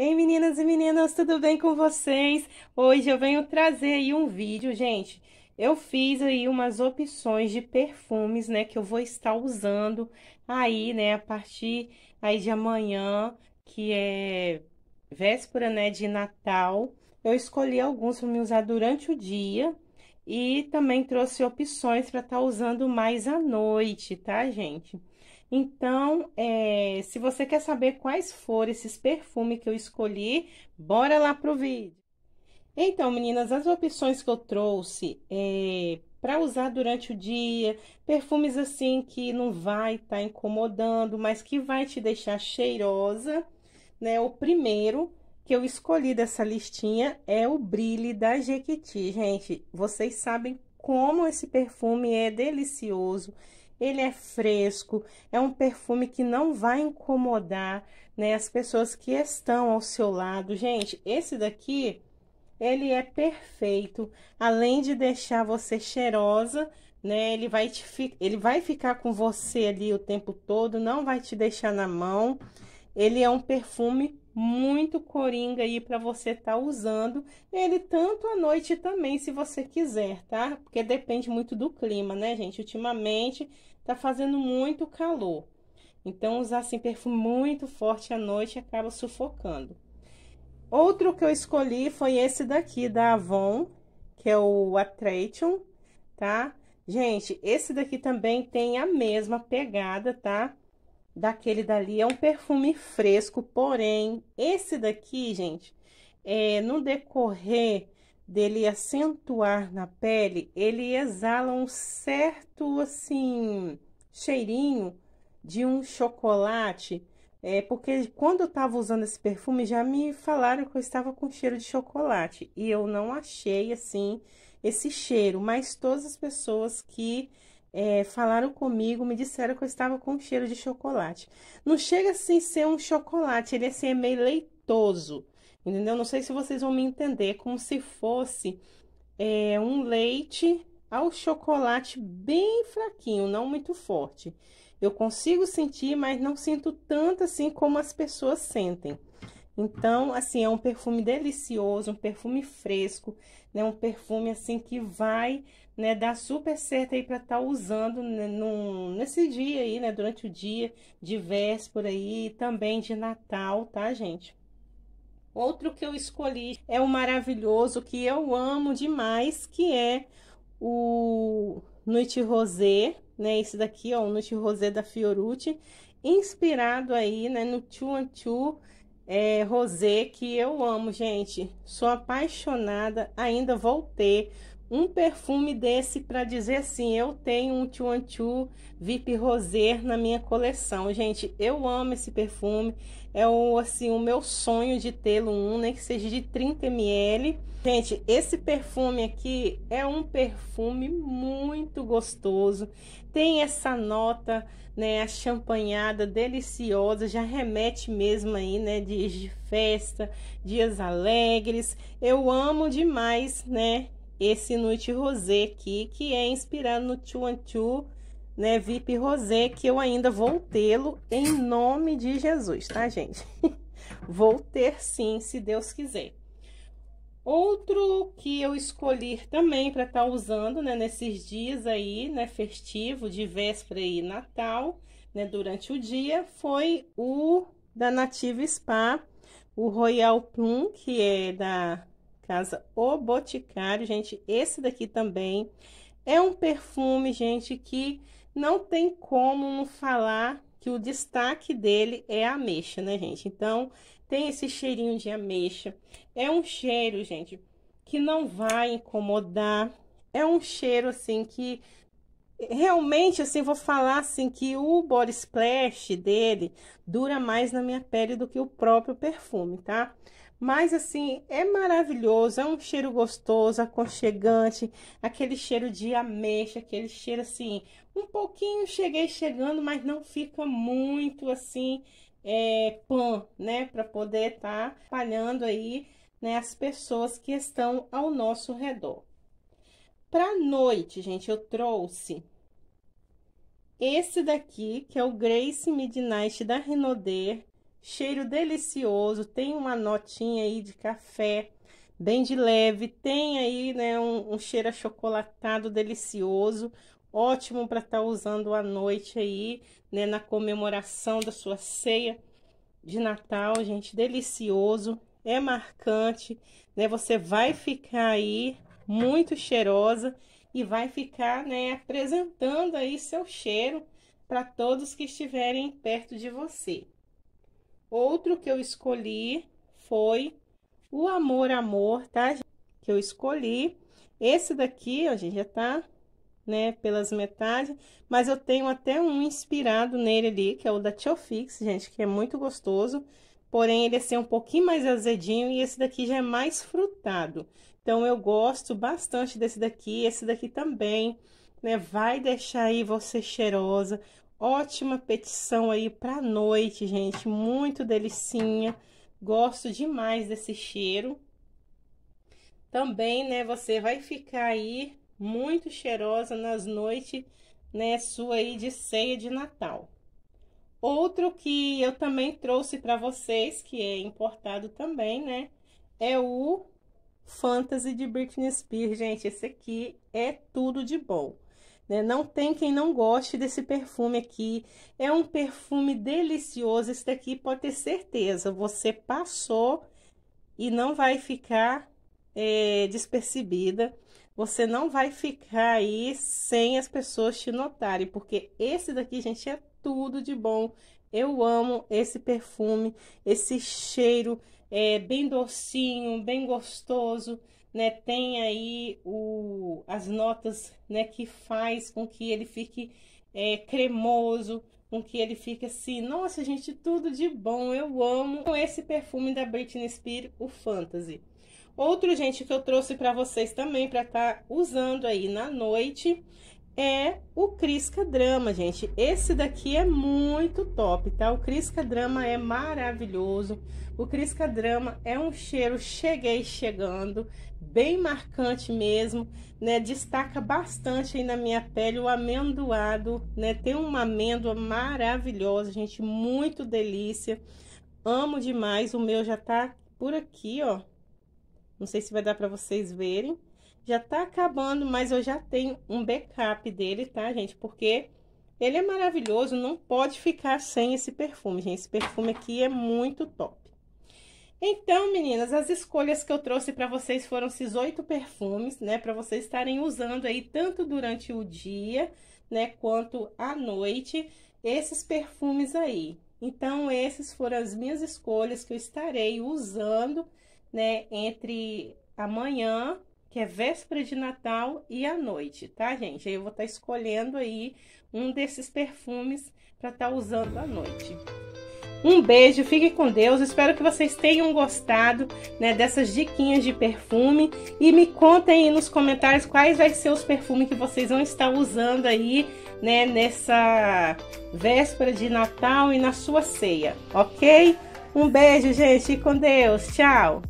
Ei meninas e meninas, tudo bem com vocês? Hoje eu venho trazer aí um vídeo, gente. Eu fiz aí umas opções de perfumes, né, que eu vou estar usando aí, né, a partir aí de amanhã, que é véspera, né, de Natal. Eu escolhi alguns para me usar durante o dia e também trouxe opções para estar tá usando mais à noite, tá, gente? Então, é, se você quer saber quais foram esses perfumes que eu escolhi, bora lá pro vídeo. Então, meninas, as opções que eu trouxe é, eh, para usar durante o dia, perfumes assim que não vai estar tá incomodando, mas que vai te deixar cheirosa, né? O primeiro que eu escolhi dessa listinha é o Brilhe da Jequiti. Gente, vocês sabem como esse perfume é delicioso ele é fresco, é um perfume que não vai incomodar, né, as pessoas que estão ao seu lado. Gente, esse daqui, ele é perfeito, além de deixar você cheirosa, né, ele vai, te, ele vai ficar com você ali o tempo todo, não vai te deixar na mão. Ele é um perfume muito coringa aí para você estar tá usando ele tanto à noite também, se você quiser, tá? Porque depende muito do clima, né, gente? Ultimamente tá fazendo muito calor. Então, usar assim perfume muito forte à noite acaba sufocando. Outro que eu escolhi foi esse daqui da Avon, que é o Attraction, tá? Gente, esse daqui também tem a mesma pegada, tá? daquele dali. É um perfume fresco, porém, esse daqui, gente, é, no decorrer dele acentuar na pele, ele exala um certo, assim, cheirinho de um chocolate. É, porque quando eu estava usando esse perfume, já me falaram que eu estava com cheiro de chocolate. E eu não achei, assim, esse cheiro. Mas todas as pessoas que é, falaram comigo, me disseram que eu estava com cheiro de chocolate. Não chega assim ser um chocolate, ele é assim, é meio leitoso, entendeu? Não sei se vocês vão me entender, como se fosse é, um leite ao chocolate bem fraquinho, não muito forte. Eu consigo sentir, mas não sinto tanto assim como as pessoas sentem. Então, assim, é um perfume delicioso, um perfume fresco, né? Um perfume assim que vai né, dá super certo aí para estar tá usando né, num, nesse dia aí, né, durante o dia de véspera aí, também de Natal, tá, gente? Outro que eu escolhi é o maravilhoso que eu amo demais, que é o Noite Rosé, né? Esse daqui, ó, o Noite Rosé da Fiorucci, inspirado aí, né, no Two and Two é, Rosé, que eu amo, gente. Sou apaixonada, ainda vou ter um perfume desse para dizer assim, eu tenho um Chuanchu VIP Rosé na minha coleção. Gente, eu amo esse perfume. É o assim, o meu sonho de tê-lo um, né? que seja de 30 ml. Gente, esse perfume aqui é um perfume muito gostoso. Tem essa nota, né, a champanhada deliciosa, já remete mesmo aí, né, dias de festa, dias alegres. Eu amo demais, né? esse Nuit Rosé aqui, que é inspirado no Chuanchu, né, VIP Rosé, que eu ainda vou tê-lo em nome de Jesus, tá, gente? vou ter sim, se Deus quiser. Outro que eu escolhi também para estar tá usando, né, nesses dias aí, né, festivo, de véspera e Natal, né, durante o dia, foi o da Nativa Spa, o Royal Plum, que é da Casa O Boticário, gente. Esse daqui também é um perfume, gente, que não tem como não falar que o destaque dele é a ameixa, né, gente? Então, tem esse cheirinho de ameixa. É um cheiro, gente, que não vai incomodar. É um cheiro, assim, que realmente, assim, vou falar, assim, que o body splash dele dura mais na minha pele do que o próprio perfume, tá? Tá? Mas assim, é maravilhoso, é um cheiro gostoso, aconchegante, aquele cheiro de ameixa, aquele cheiro assim, um pouquinho cheguei chegando, mas não fica muito assim, é, pan, né, para poder estar tá aí, né, as pessoas que estão ao nosso redor. Para noite, gente, eu trouxe esse daqui, que é o Grace Midnight da Renaudet, Cheiro delicioso, tem uma notinha aí de café, bem de leve, tem aí, né, um, um cheiro achocolatado delicioso, ótimo para estar tá usando à noite aí, né, na comemoração da sua ceia de Natal, gente, delicioso, é marcante, né? Você vai ficar aí muito cheirosa e vai ficar, né, apresentando aí seu cheiro para todos que estiverem perto de você. Outro que eu escolhi foi o Amor Amor, tá? Que eu escolhi. Esse daqui, ó, gente, já tá, né, pelas metades. Mas eu tenho até um inspirado nele ali, que é o da Tio Fix, gente, que é muito gostoso. Porém, ele é assim, um pouquinho mais azedinho e esse daqui já é mais frutado. Então, eu gosto bastante desse daqui. Esse daqui também, né? Vai deixar aí você cheirosa. Ótima petição aí para noite, gente. Muito delicinha. Gosto demais desse cheiro. Também, né, você vai ficar aí muito cheirosa nas noites, né, sua aí de ceia de Natal. Outro que eu também trouxe para vocês, que é importado também, né, é o Fantasy de Britney Spears, gente. Esse aqui é tudo de bom. Né? Não tem quem não goste desse perfume aqui. É um perfume delicioso. Esse daqui pode ter certeza. Você passou e não vai ficar é, despercebida. Você não vai ficar aí sem as pessoas te notarem. Porque esse daqui, gente, é tudo de bom. Eu amo esse perfume, esse cheiro é bem docinho, bem gostoso né, tem aí o, as notas né, que faz com que ele fique é, cremoso, com que ele fique assim, nossa gente, tudo de bom, eu amo esse perfume da Britney Spears, o Fantasy. Outro, gente, que eu trouxe para vocês também para estar tá usando aí na noite é o Crisca Drama, gente. Esse daqui é muito top, tá? O Crisca Drama é maravilhoso. O Crisca Drama é um cheiro cheguei chegando, bem marcante mesmo, né? Destaca bastante aí na minha pele o amendoado, né? Tem uma amêndoa maravilhosa, gente, muito delícia. Amo demais. O meu já tá por aqui, ó. Não sei se vai dar para vocês verem. Já tá acabando, mas eu já tenho um backup dele, tá, gente? Porque ele é maravilhoso, não pode ficar sem esse perfume, gente. Esse perfume aqui é muito top. Então, meninas, as escolhas que eu trouxe para vocês foram esses oito perfumes, né? Para vocês estarem usando aí tanto durante o dia, né? Quanto à noite, esses perfumes aí. Então, essas foram as minhas escolhas que eu estarei usando, né? Entre amanhã que é véspera de Natal e à noite, tá, gente? Aí eu vou estar tá escolhendo aí um desses perfumes para estar tá usando à noite. Um beijo, fique com Deus. Espero que vocês tenham gostado né, dessas diquinhas de perfume. E me contem aí nos comentários quais vai ser os perfumes que vocês vão estar usando aí né, nessa véspera de Natal e na sua ceia, ok? Um beijo, gente. Fique com Deus. Tchau.